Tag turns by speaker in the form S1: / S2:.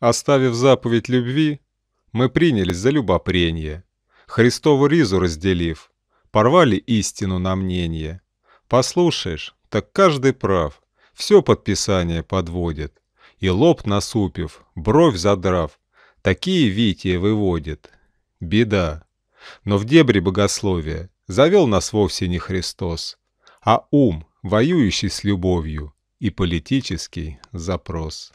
S1: Оставив заповедь любви, мы принялись за любопрение, Христову ризу разделив, порвали истину на мнение. Послушаешь, так каждый прав, все подписание подводит, и лоб насупив, бровь задрав, такие вития выводит. Беда. Но в дебри богословия завел нас вовсе не Христос, а ум, воюющий с любовью, и политический
S2: запрос.